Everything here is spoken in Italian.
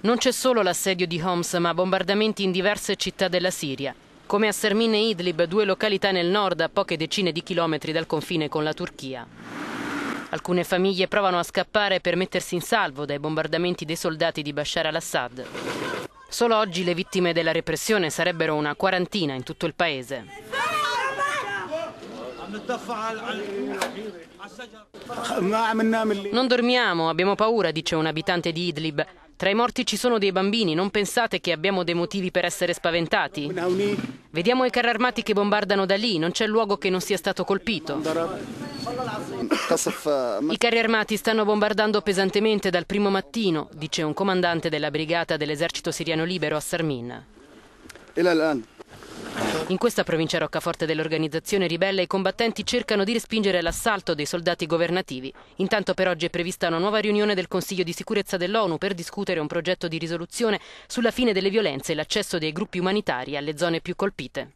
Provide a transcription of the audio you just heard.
Non c'è solo l'assedio di Homs, ma bombardamenti in diverse città della Siria, come a Sermin e Idlib, due località nel nord a poche decine di chilometri dal confine con la Turchia. Alcune famiglie provano a scappare per mettersi in salvo dai bombardamenti dei soldati di Bashar al-Assad. Solo oggi le vittime della repressione sarebbero una quarantina in tutto il paese. Non dormiamo, abbiamo paura, dice un abitante di Idlib. Tra i morti ci sono dei bambini, non pensate che abbiamo dei motivi per essere spaventati? Vediamo i carri armati che bombardano da lì, non c'è luogo che non sia stato colpito. I carri armati stanno bombardando pesantemente dal primo mattino, dice un comandante della brigata dell'esercito siriano libero a Sarmin. In questa provincia roccaforte dell'organizzazione ribelle i combattenti cercano di respingere l'assalto dei soldati governativi. Intanto per oggi è prevista una nuova riunione del Consiglio di sicurezza dell'ONU per discutere un progetto di risoluzione sulla fine delle violenze e l'accesso dei gruppi umanitari alle zone più colpite.